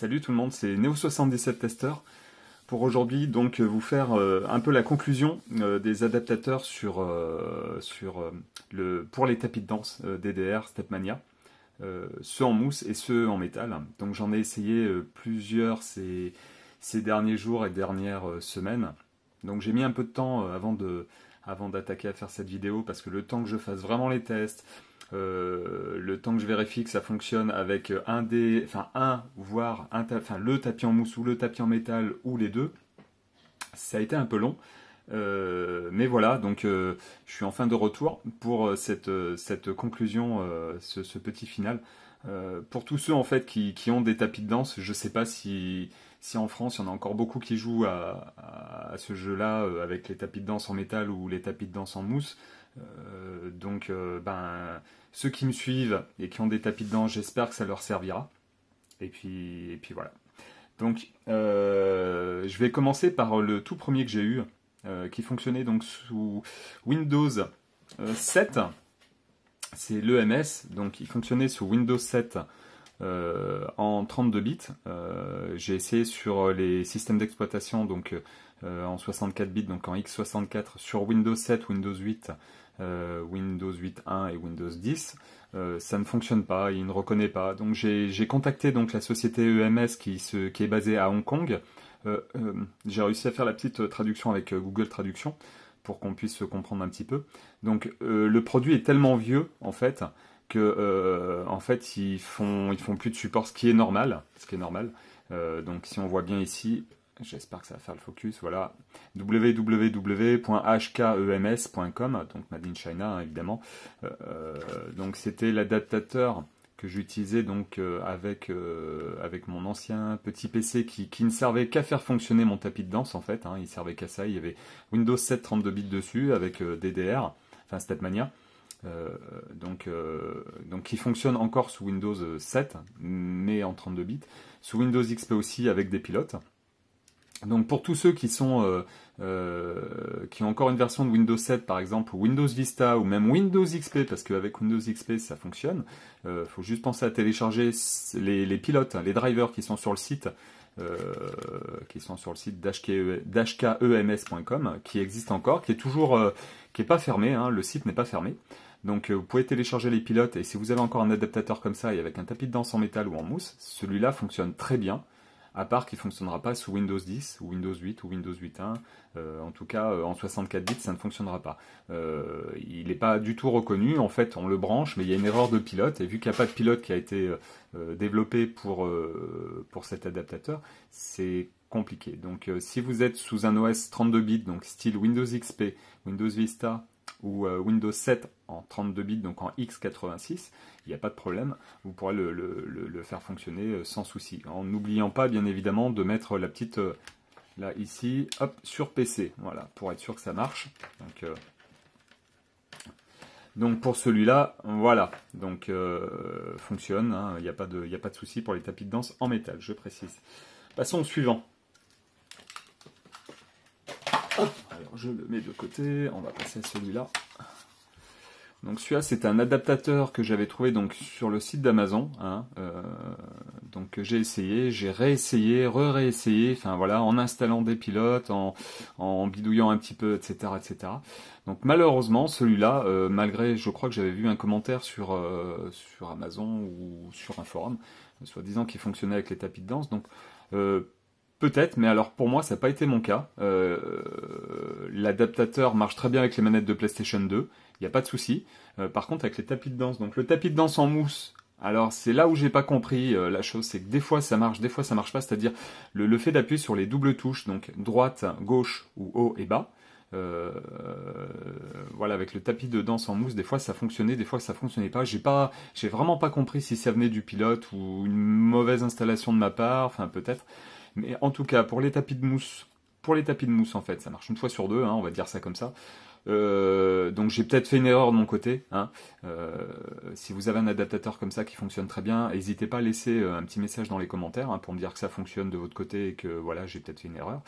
Salut tout le monde, c'est Neo77 Tester pour aujourd'hui donc euh, vous faire euh, un peu la conclusion euh, des adaptateurs sur, sur le pour les tapis de danse DDR Stepmania, ceux en mousse et ceux en métal. Donc j'en ai essayé plusieurs ces, ces, derniers jours et dernières semaines. Donc j'ai mis un peu de temps avant avant d'attaquer à faire cette vidéo parce que le temps que je fasse vraiment les tests, euh, le temps que je vérifie que ça fonctionne avec euh, un des, enfin un, voire un, enfin le tapis en mousse ou le tapis en métal ou les deux, ça a été un peu long. Euh, mais voilà, donc je suis enfin de retour pour cette, cette conclusion, ce, petit final. pour tous ceux en fait qui, ont des tapis de danse, je sais pas si, si en France il y en a encore beaucoup qui jouent à ce jeu-là avec les tapis de danse en métal ou les tapis de danse en mousse. Euh, donc, euh, ben, ceux qui me suivent et qui ont des tapis dedans, j'espère que ça leur servira. Et puis, puis voilà. Donc, euh, je vais commencer par le tout premier que j'ai eu, qui fonctionnait donc sous Windows 7. C'est l'EMS, donc il fonctionnait sous Windows 7 en 32 bits. j'ai essayé sur les systèmes d'exploitation, donc en 64 bits, donc en x64 sur Windows 7, Windows 8, euh, Windows 8.1 et Windows 10, euh, ça ne fonctionne pas, il ne reconnaît pas. Donc j'ai contacté donc la société EMS qui, est basée à Hong Kong. Euh, j'ai réussi à faire la petite traduction avec Google Traduction pour qu'on puisse se comprendre un petit peu. Donc le produit est tellement vieux en fait que en fait ils font ils font plus de support, ce qui est normal, ce qui est normal. donc si on voit bien ici, J'espère que ça va faire le focus. Voilà. www.hkems.com, donc Made in China, hein, évidemment. Euh, euh, donc, c'était l'adaptateur que j'utilisais donc euh, avec, avec mon ancien petit PC qui, ne servait qu'à faire fonctionner mon tapis de danse en fait. Hein. il servait qu'à ça. Il y avait Windows 7 32 bits dessus avec DDR, enfin manière. donc, donc qui fonctionne encore sous Windows 7, mais en 32 bits. Sous Windows XP aussi avec des pilotes. Donc pour tous ceux qui sont euh, euh, qui ont encore une version de Windows 7 par exemple, Windows Vista, ou même Windows XP, parce qu'avec Windows XP ça fonctionne, il euh, faut juste penser à télécharger les, pilotes, hein, les drivers qui sont sur le site, qui sont sur le site dashkems.com, e, e qui existe encore, qui est toujours, qui est pas fermé, hein, le site n'est pas fermé. Donc vous pouvez télécharger les pilotes, et si vous avez encore un adaptateur comme ça, et avec un tapis de danse en métal ou en mousse, celui-là fonctionne très bien à part qu'il ne fonctionnera pas sous Windows 10 ou Windows 8 ou Windows 8.1. Euh, en tout cas, euh, en 64 bits, ça ne fonctionnera pas. Euh, il n'est pas du tout reconnu. En fait, on le branche, mais il y a une erreur de pilote. Et vu qu'il n'y a pas de pilote qui a été développé pour, pour cet adaptateur, c'est compliqué. Donc, si vous êtes sous un OS 32 bits, donc style Windows XP, Windows Vista, ou euh, Windows 7 en 32 bits, donc en x86, il n'y a pas de problème, vous pourrez le, faire fonctionner euh, sans souci. En n'oubliant pas, bien évidemment, de mettre la petite, euh, là, ici, hop, sur PC, voilà, pour être sûr que ça marche. Donc, pour celui-là, voilà, donc fonctionne, hein. il n'y a pas de, a pas de souci pour les tapis de danse en métal, je précise. Passons au suivant. je le mets de côté, on va passer à celui-là. Donc celui-là, c'est un adaptateur que j'avais trouvé donc sur le site d'Amazon. Hein, euh, donc j'ai essayé, j'ai réessayé, re-réessayé, enfin voilà, en installant des pilotes, en, bidouillant un petit peu, etc., etc. Donc malheureusement, celui-là, euh, malgré, je crois que j'avais vu un commentaire sur euh, sur Amazon ou sur un forum, soi-disant qui fonctionnait avec les tapis de danse. Donc Peut-être, mais alors pour moi, ça n'a pas été mon cas. Euh, l'adaptateur marche très bien avec les manettes de PlayStation 2, il n'y a pas de souci. Euh, par contre, avec les tapis de danse, donc le tapis de danse en mousse, alors c'est là où j'ai pas compris euh, la chose, c'est que des fois ça marche, des fois ça marche pas, c'est-à-dire le, fait d'appuyer sur les doubles touches, donc droite, gauche ou haut et bas, voilà, avec le tapis de danse en mousse, des fois ça fonctionnait, des fois ça fonctionnait pas. J'ai pas, j'ai vraiment pas compris si ça venait du pilote ou une mauvaise installation de ma part, enfin peut-être. Mais en tout cas, pour les tapis de mousse, pour les tapis de mousse en fait, ça marche une fois sur deux, hein, on va dire ça comme ça. Euh, donc j'ai peut-être fait une erreur de mon côté. Hein. Euh, si vous avez un adaptateur comme ça qui fonctionne très bien, n'hésitez pas à laisser euh, un petit message dans les commentaires hein, pour me dire que ça fonctionne de votre côté et que voilà j'ai peut-être fait une erreur.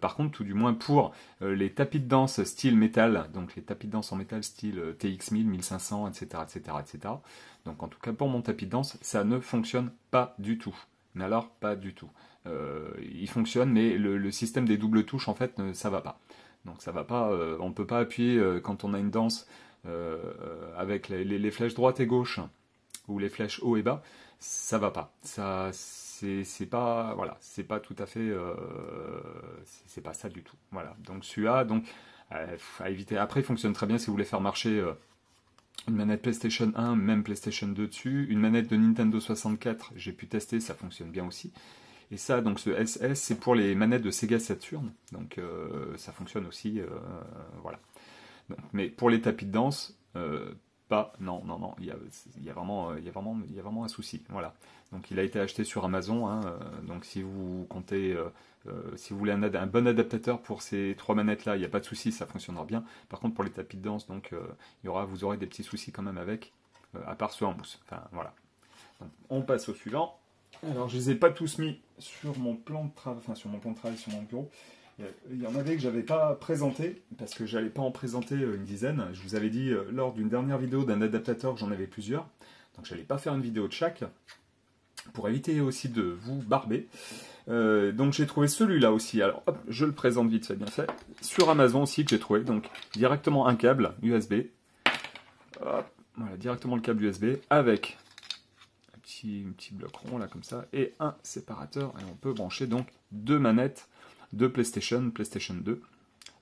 par contre, tout du moins pour les tapis de danse style métal, donc les tapis de danse en métal style TX1000, 1500, etc., etc., etc. Donc en tout cas pour mon tapis de danse, ça ne fonctionne pas du tout. Mais alors pas du tout. Euh, il fonctionne, mais le, système des doubles touches, en fait, ça va pas. Donc ça va pas, euh, on ne peut pas appuyer euh, quand on a une danse avec les, flèches droite et gauche ou les flèches haut et bas, ça va pas. Ça, c'est pas, voilà, c'est pas tout à fait, c'est pas ça du tout. Voilà. Donc celui-là, donc à éviter. Après, il fonctionne très bien si vous voulez faire marcher une manette PlayStation 1, même PlayStation 2 dessus, une manette de Nintendo 64. J'ai pu tester, ça fonctionne bien aussi. Et ça, donc ce SS, c'est pour les manettes de Sega Saturn. Donc euh, ça fonctionne aussi. Euh, voilà. mais pour les tapis de danse, euh, pas. Non, non, non. Il y a, vraiment, y y vraiment un souci. Voilà. Donc il a été acheté sur Amazon. Hein, donc si vous comptez, si vous voulez un, bon adaptateur pour ces trois manettes-là, il n'y a pas de souci, ça fonctionnera bien. Par contre pour les tapis de danse, donc il y aura, vous aurez des petits soucis quand même avec. à part ceux en mousse. Enfin voilà. on passe au suivant. Alors, je ne les ai pas tous mis sur mon plan de travail, sur mon plan de travail, sur mon bureau. Il y en avait que je n'avais pas présenté parce que j'allais pas en présenter euh, une dizaine. Je vous avais dit euh, lors d'une dernière vidéo d'un adaptateur, j'en avais plusieurs, donc je n'allais pas faire une vidéo de chaque pour éviter aussi de vous barber. Euh, donc j'ai trouvé celui-là aussi. Alors je le présente vite fait, bien fait. Sur Amazon aussi que j'ai trouvé. Donc directement un câble USB. Hop, voilà, directement le câble USB avec petit, bloc rond là comme ça, et un séparateur, et on peut brancher donc deux manettes de PlayStation, PlayStation 2.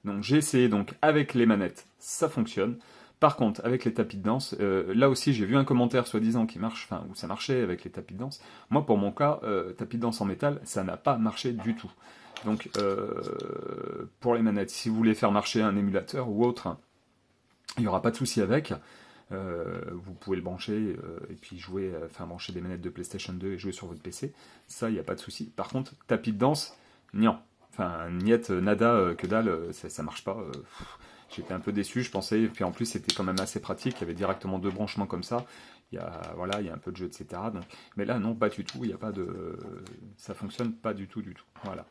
Donc j'ai essayé donc avec les manettes, ça fonctionne. Par contre, avec les tapis de danse, euh, là aussi j'ai vu un commentaire soi-disant qui marche, enfin où ça marchait avec les tapis de danse. Moi pour mon cas, euh, tapis de danse en métal, ça n'a pas marché du tout. Donc euh, pour les manettes, si vous voulez faire marcher un émulateur ou autre, il n'y aura pas de souci avec. Euh, vous pouvez le brancher euh, et puis jouer, euh, enfin brancher des manettes de PlayStation 2 et jouer sur votre PC. Ça, il n'y a pas de souci. Par contre, tapis de danse, niant. Enfin, niette, nada, que dalle, ça, ça marche pas. J'étais un peu déçu, je pensais. puis en plus, c'était quand même assez pratique. Il y avait directement deux branchements comme ça. Il y a, voilà, il y a un peu de jeu, etc. mais là, non, pas du tout. Il n'y a pas de, ça fonctionne pas du tout, du tout. Voilà.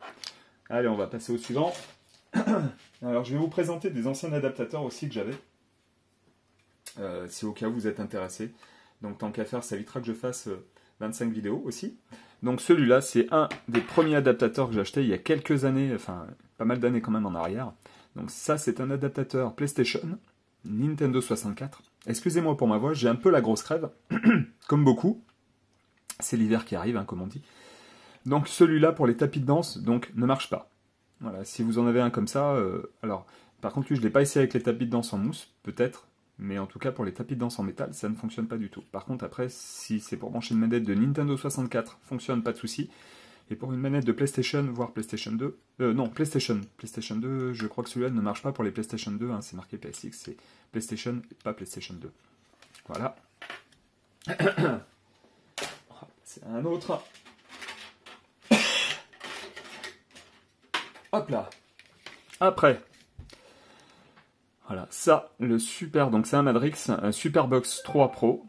Allez, on va passer au suivant. Alors, je vais vous présenter des anciens adaptateurs aussi que j'avais. Euh, si au cas où vous êtes intéressé. Donc tant qu'à faire, ça évitera que je fasse 25 euh, vidéos aussi. Donc celui-là, c'est un des premiers adaptateurs que j'ai acheté il y a quelques années, enfin pas mal d'années quand même en arrière. Donc ça, c'est un adaptateur PlayStation, Nintendo 64. Excusez-moi pour ma voix, j'ai un peu la grosse crève, comme beaucoup. C'est l'hiver qui arrive, hein, comme on dit. Donc celui-là pour les tapis de danse, donc ne marche pas. Voilà, si vous en avez un comme ça, euh, alors par contre je l'ai pas essayé avec les tapis de danse en mousse, peut-être, mais en tout cas, pour les tapis de danse en métal, ça ne fonctionne pas du tout. Par contre, après, si c'est pour brancher une manette de Nintendo 64, fonctionne, pas de souci. Et pour une manette de PlayStation, voire PlayStation 2, euh, non, PlayStation, PlayStation 2, je crois que celui-là ne marche pas pour les PlayStation 2, hein, c'est marqué PSX, c'est PlayStation, pas PlayStation 2. Voilà. c'est un autre. Hop là. Après, voilà, ça, le super, donc c'est un Madrix, un Superbox 3 Pro.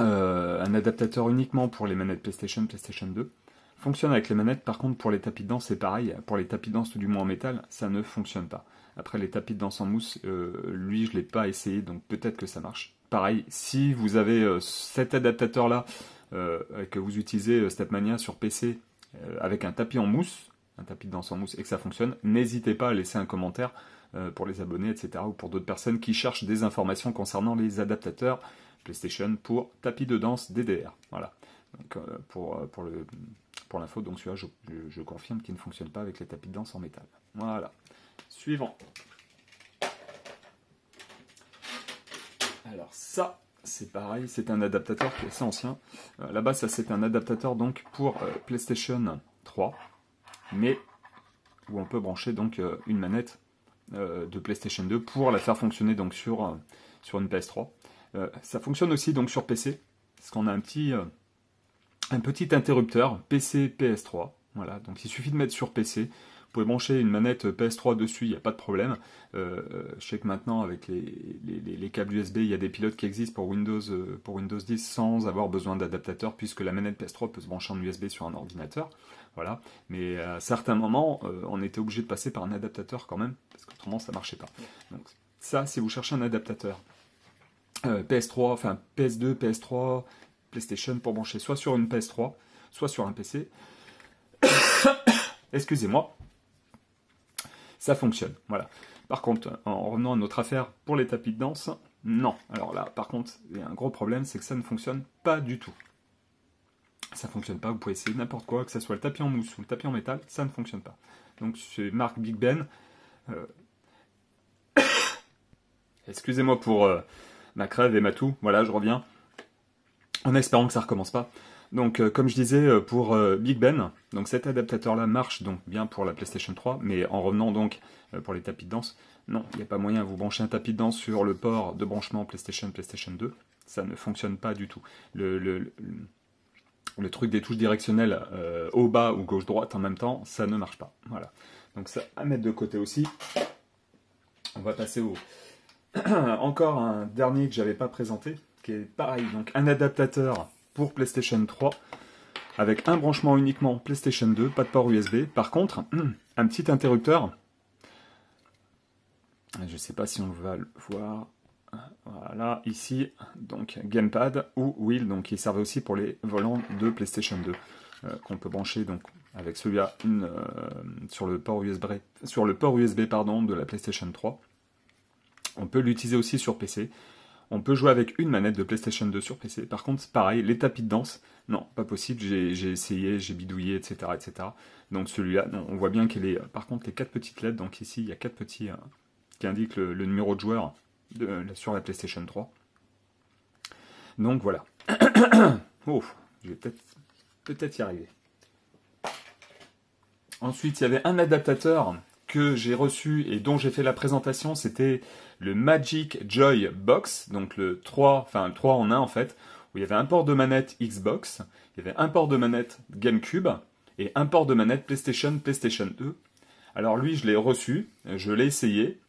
Euh, un adaptateur uniquement pour les manettes PlayStation, PlayStation 2. Fonctionne avec les manettes, par contre pour les tapis de danse c'est pareil, pour les tapis de danse tout du moins en métal, ça ne fonctionne pas. Après les tapis de danse en mousse, euh, lui je ne l'ai pas essayé, donc peut-être que ça marche. Pareil, si vous avez euh, cet adaptateur là, que vous utilisez Stepmania sur PC avec un tapis en mousse, un tapis de danse en mousse et que ça fonctionne, n'hésitez pas à laisser un commentaire euh, pour les abonnés, etc. ou pour d'autres personnes qui cherchent des informations concernant les adaptateurs PlayStation pour tapis de danse DDR. Voilà. Euh, pour, euh, pour le pour l'info, donc celui-là, je, confirme qu'il ne fonctionne pas avec les tapis de danse en métal. Voilà. Suivant. Alors ça, c'est pareil, c'est un adaptateur qui est assez ancien. Là-bas, ça c'est un adaptateur donc pour PlayStation 3, mais où on peut brancher donc une manette euh, de PlayStation 2 pour la faire fonctionner donc sur, euh, sur une PS3. Euh, ça fonctionne aussi donc sur PC, parce qu'on a un petit, un petit interrupteur PC PS3. Voilà, donc il suffit de mettre sur PC. Vous pouvez brancher une manette PS3 dessus, il n'y a pas de problème. je sais que maintenant, avec les, câbles USB, il y a des pilotes qui existent pour Windows, pour Windows 10 sans avoir besoin d'adaptateur, puisque la manette PS3 peut se brancher en USB sur un ordinateur. Voilà. Mais euh, à certains moments, euh, on était obligé de passer par un adaptateur quand même, parce qu'autrement, ça ne marchait pas. Donc, ça, si vous cherchez un adaptateur euh, PS3, enfin PS2, PS3, PlayStation pour brancher soit sur une PS3, soit sur un PC, excusez-moi, ça fonctionne. Voilà. Par contre, en revenant à notre affaire pour les tapis de danse, non. Alors là, par contre, il y a un gros problème, c'est que ça ne fonctionne pas du tout ça fonctionne pas. Vous pouvez essayer n'importe quoi, que ce soit le tapis en mousse ou le tapis en métal, ça ne fonctionne pas. Donc c'est marque Big Ben. Euh, excusez-moi pour euh, ma crève et ma toux. Voilà, je reviens. En espérant que ça recommence pas. Donc euh, comme je disais pour Big Ben, donc cet adaptateur là marche donc bien pour la PlayStation 3, mais en revenant donc pour les tapis de danse, non, il n'y a pas moyen, de vous brancher un tapis de danse sur le port de branchement PlayStation PlayStation 2, ça ne fonctionne pas du tout. le le truc des touches directionnelles euh, au haut bas ou gauche droite en même temps, ça ne marche pas. Voilà. Donc ça à mettre de côté aussi. On va passer au encore un dernier que j'avais pas présenté, qui est pareil, donc un adaptateur pour PlayStation 3 avec un branchement uniquement PlayStation 2, pas de port USB. Par contre, un petit interrupteur. Je ne sais pas si on va le voir. Voilà, ici, donc Gamepad ou Wheel, donc qui servait aussi pour les volants de PlayStation 2, euh, qu'on peut brancher donc avec celui-là euh, sur le port USB, sur le port USB pardon, de la PlayStation 3. On peut l'utiliser aussi sur PC. On peut jouer avec une manette de PlayStation 2 sur PC. Par contre, pareil, les tapis de danse, non, pas possible. J'ai essayé, j'ai bidouillé, etc., etc. Donc celui-là, on voit bien qu'il est. Euh, par contre, les quatre petites lettres. Donc ici, il y a quatre petits qui indiquent le numéro de joueur euh, sur la PlayStation 3. Donc voilà. oh, je vais peut-être y arriver. Ensuite, il y avait un adaptateur que j'ai reçu et dont j'ai fait la présentation, c'était le Magic Joy Box, donc le 3, enfin le 3 en 1 en fait, où il y avait un port de manette Xbox, il y avait un port de manette GameCube et un port de manette PlayStation PlayStation 2. E. Alors lui, je l'ai reçu, je l'ai essayé,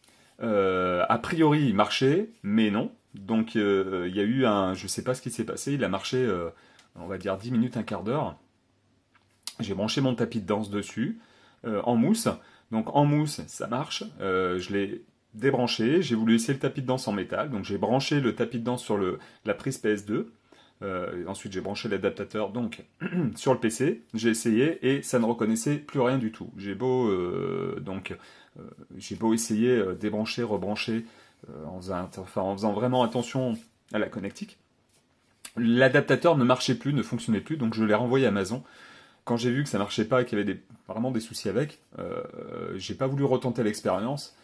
euh, a priori, il marchait, mais non. Donc, euh, il y a eu un. Je ne sais pas ce qui s'est passé. Il a marché, euh, on va dire, 10 minutes, un quart d'heure. J'ai branché mon tapis de danse dessus, en mousse. Donc, en mousse, ça marche. je l'ai débranché. J'ai voulu essayer le tapis de danse en métal. Donc, j'ai branché le tapis de danse sur la prise PS2. Euh, ensuite, j'ai branché l'adaptateur donc sur le PC, j'ai essayé et ça ne reconnaissait plus rien du tout. J'ai beau euh, donc euh, j'ai beau essayer débrancher, rebrancher en faisant, vraiment attention à la connectique, l'adaptateur ne marchait plus, ne fonctionnait plus, donc je l'ai renvoyé à Amazon. Quand j'ai vu que ça marchait pas, et qu'il y avait vraiment des soucis avec, j'ai pas voulu retenter l'expérience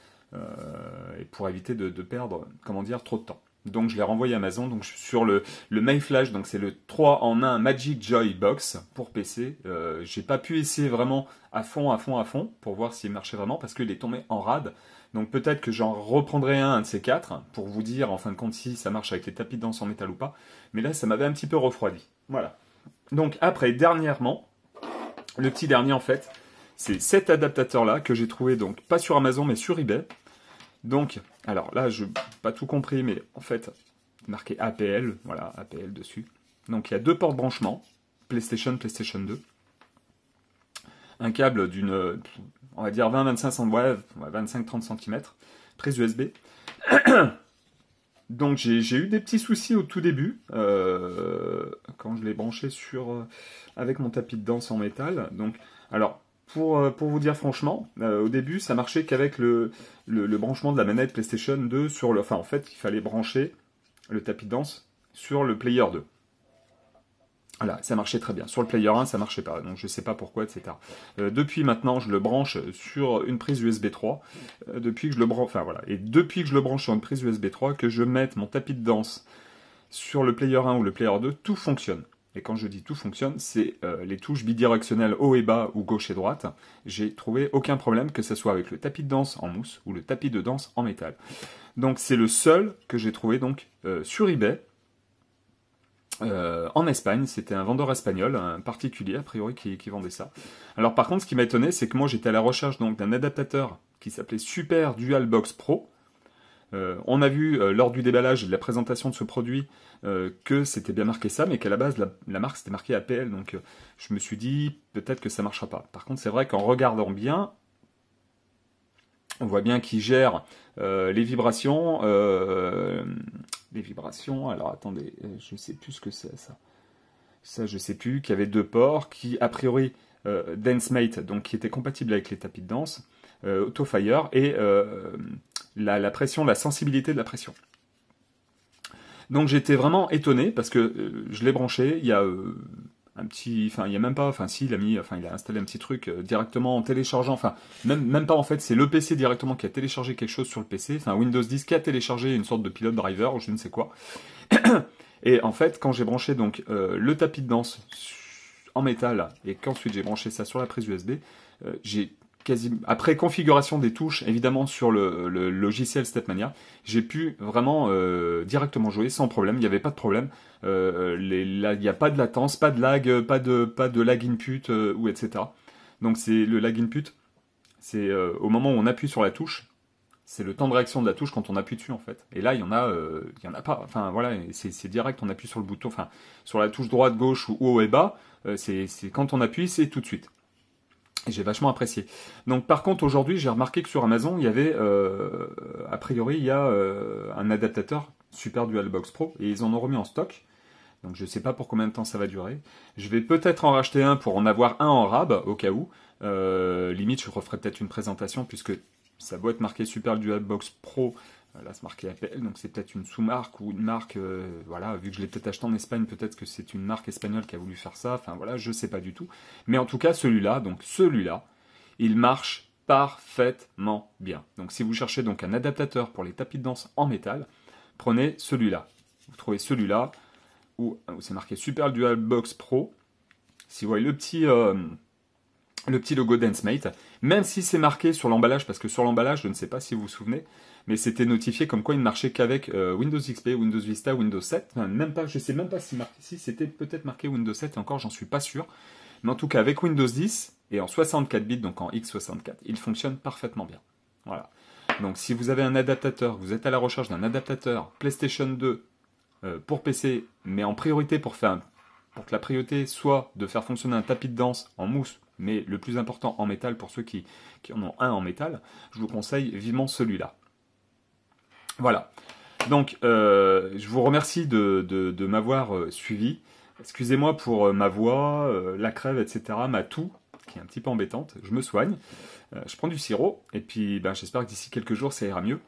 pour éviter de, de perdre, comment dire, trop de temps. Donc je l'ai renvoyé à Amazon. Donc sur le, le donc c'est le 3 en 1 Magic Joy Box pour PC. Je euh, j'ai pas pu essayer vraiment à fond, à fond, à fond pour voir s'il marchait vraiment parce qu'il est tombé en rade. Donc peut-être que j'en reprendrai un, un de ces quatre pour vous dire en fin de compte si ça marche avec les tapis de danse en métal ou pas. Mais là, ça m'avait un petit peu refroidi. Voilà. Donc après, dernièrement, le petit dernier en fait, c'est cet adaptateur là que j'ai trouvé donc pas sur Amazon mais sur eBay. Donc alors là, je n'ai pas tout compris, mais en fait, marqué APL, voilà, APL dessus. Donc il y a deux portes de branchement, PlayStation, PlayStation 2. Un câble d'une, on va dire 20-25 ouais, 25-30 cm, prise USB. Donc j'ai eu des petits soucis au tout début, euh, quand je l'ai branché sur, euh, avec mon tapis de danse en métal. Donc, alors, euh, pour, vous dire franchement, euh, au début, ça marchait qu'avec le, branchement de la manette PlayStation 2 sur le. Enfin, en fait, il fallait brancher le tapis de danse sur le Player 2. Voilà, ça marchait très bien. Sur le Player 1, ça marchait pas, donc je sais pas pourquoi, etc. Euh, depuis maintenant, je le branche sur une prise USB 3. depuis que je le branche, enfin voilà, et depuis que je le branche sur une prise USB 3, que je mette mon tapis de danse sur le Player 1 ou le Player 2, tout fonctionne. Et quand je dis tout fonctionne, c'est euh, les touches bidirectionnelles haut et bas ou gauche et droite. J'ai trouvé aucun problème que ce soit avec le tapis de danse en mousse ou le tapis de danse en métal. Donc c'est le seul que j'ai trouvé donc euh, sur eBay. Euh, en Espagne, c'était un vendeur espagnol, un particulier a priori qui, vendait ça. Alors par contre, ce qui m'a étonné, c'est que moi j'étais à la recherche donc d'un adaptateur qui s'appelait Super Dual Box Pro, euh, on a vu euh, lors du déballage et de la présentation de ce produit euh, que c'était bien marqué ça, mais qu'à la base la, marque c'était marqué APL, donc je me suis dit peut-être que ça marchera pas. Par contre, c'est vrai qu'en regardant bien, on voit bien qu'il gère les vibrations, les vibrations. Alors attendez, je ne sais plus ce que c'est ça. Ça, je sais plus. Qu'il y avait deux ports qui a priori DanceMate, donc qui était compatible avec les tapis de danse, AutoFire et la, pression, la sensibilité de la pression. Donc j'étais vraiment étonné parce que euh, je l'ai branché, il y a euh, un petit, enfin il y a même pas, enfin si il a mis, enfin il a installé un petit truc euh, directement en téléchargeant, enfin même même pas en fait, c'est le PC directement qui a téléchargé quelque chose sur le PC, enfin Windows 10 qui a téléchargé une sorte de pilote driver ou je ne sais quoi. Et en fait quand j'ai branché donc le tapis de danse en métal et qu'ensuite j'ai branché ça sur la prise USB, j'ai après configuration des touches, évidemment sur le, le logiciel manière, j'ai pu vraiment euh, directement jouer sans problème. Il n'y avait pas de problème. Euh, euh, il n'y a pas de latence, pas de lag, pas de, lag input ou etc. Donc c'est le lag input, c'est au moment où on appuie sur la touche, c'est le temps de réaction de la touche quand on appuie dessus en fait. Et là, il y en a, y en a pas. Enfin voilà, c'est direct. On appuie sur le bouton, enfin sur la touche droite, gauche ou haut et bas. c'est quand on appuie, c'est tout de suite. J'ai vachement apprécié. Donc par contre aujourd'hui j'ai remarqué que sur Amazon il y avait euh, a priori il y a euh, un adaptateur Super Dualbox Pro et ils en ont remis en stock. Donc je ne sais pas pour combien de temps ça va durer. Je vais peut-être en racheter un pour en avoir un en rab au cas où. Euh, limite je referai peut-être une présentation puisque ça doit être marqué Super Dualbox Pro euh, là, c'est marqué APL, donc c'est peut-être une sous-marque ou une marque, euh, voilà, vu que je l'ai peut-être acheté en Espagne, peut-être que c'est une marque espagnole qui a voulu faire ça, enfin voilà, je ne sais pas du tout. Mais en tout cas, celui-là, donc celui-là, il marche parfaitement bien. Donc si vous cherchez donc un adaptateur pour les tapis de danse en métal, prenez celui-là. Vous trouvez celui-là, où, c'est marqué Super Dual Box Pro. Si vous voyez le petit... Euh, le petit logo DanceMate, même si c'est marqué sur l'emballage, parce que sur l'emballage, je ne sais pas si vous vous souvenez, mais c'était notifié comme quoi il ne marchait qu'avec euh, Windows XP, Windows Vista, Windows 7, même pas, je sais même pas si, c'était peut-être marqué Windows 7 encore, j'en suis pas sûr, mais en tout cas avec Windows 10 et en 64 bits, donc en x64, il fonctionne parfaitement bien. Voilà. Donc si vous avez un adaptateur, vous êtes à la recherche d'un adaptateur PlayStation 2 euh, pour PC, mais en priorité pour faire, pour que la priorité soit de faire fonctionner un tapis de danse en mousse mais le plus important en métal, pour ceux qui, en ont un en métal, je vous conseille vivement celui-là. Voilà. Donc, euh, je vous remercie de, m'avoir euh, suivi. Excusez-moi pour euh, ma voix, la crève, etc., ma toux, qui est un petit peu embêtante. Je me soigne, je prends du sirop, et puis ben, j'espère que d'ici quelques jours, ça ira mieux.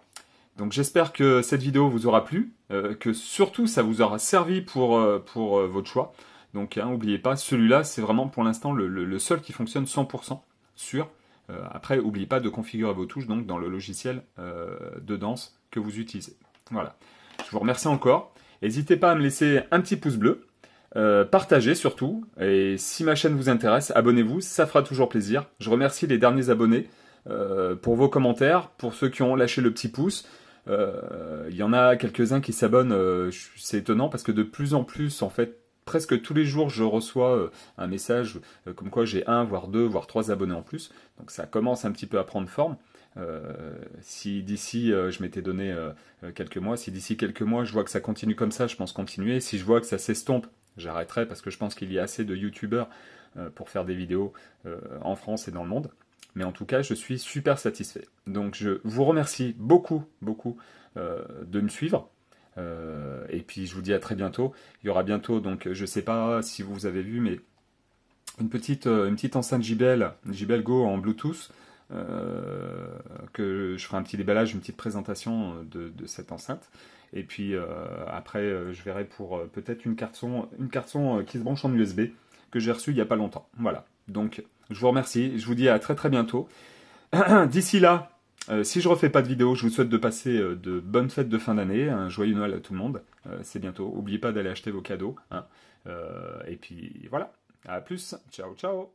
Donc j'espère que cette vidéo vous aura plu, que surtout ça vous aura servi pour, pour votre choix. Donc n'oubliez hein, pas, celui-là, c'est vraiment pour l'instant le, seul qui fonctionne 100% sûr. Euh, après, n'oubliez pas de configurer vos touches donc dans le logiciel euh, de danse que vous utilisez. Voilà. Je vous remercie encore. N'hésitez pas à me laisser un petit pouce bleu. Euh, partagez surtout. Et si ma chaîne vous intéresse, abonnez-vous, ça fera toujours plaisir. Je remercie les derniers abonnés pour vos commentaires, pour ceux qui ont lâché le petit pouce. Il y en a quelques-uns qui s'abonnent, c'est étonnant parce que de plus en plus, en fait, presque tous les jours, je reçois euh, un message euh, comme quoi j'ai un, voire deux, voire trois abonnés en plus. Donc ça commence un petit peu à prendre forme. Euh, si d'ici, je m'étais donné quelques mois, si d'ici quelques mois je vois que ça continue comme ça, je pense continuer. Si je vois que ça s'estompe, j'arrêterai parce que je pense qu'il y a assez de youtubeurs pour faire des vidéos en France et dans le monde. Mais en tout cas, je suis super satisfait. Donc je vous remercie beaucoup, beaucoup de me suivre. Euh, et puis je vous dis à très bientôt. Il y aura bientôt, donc je ne sais pas si vous avez vu, mais une petite, euh, une petite enceinte JBL, JBL Go en Bluetooth. Euh, que je ferai un petit déballage, une petite présentation de, cette enceinte. Et puis après, je verrai pour peut-être une carte une carte qui se branche en USB que j'ai reçue il n'y a pas longtemps. Voilà. Donc, je vous remercie. Je vous dis à très très bientôt. D'ici là, euh, si je refais pas de vidéo, je vous souhaite de passer euh, de bonnes fêtes de fin d'année, un joyeux Noël à tout le monde. Euh, c'est bientôt. N'oubliez pas d'aller acheter vos cadeaux. Hein. et puis voilà. À plus. Ciao, ciao.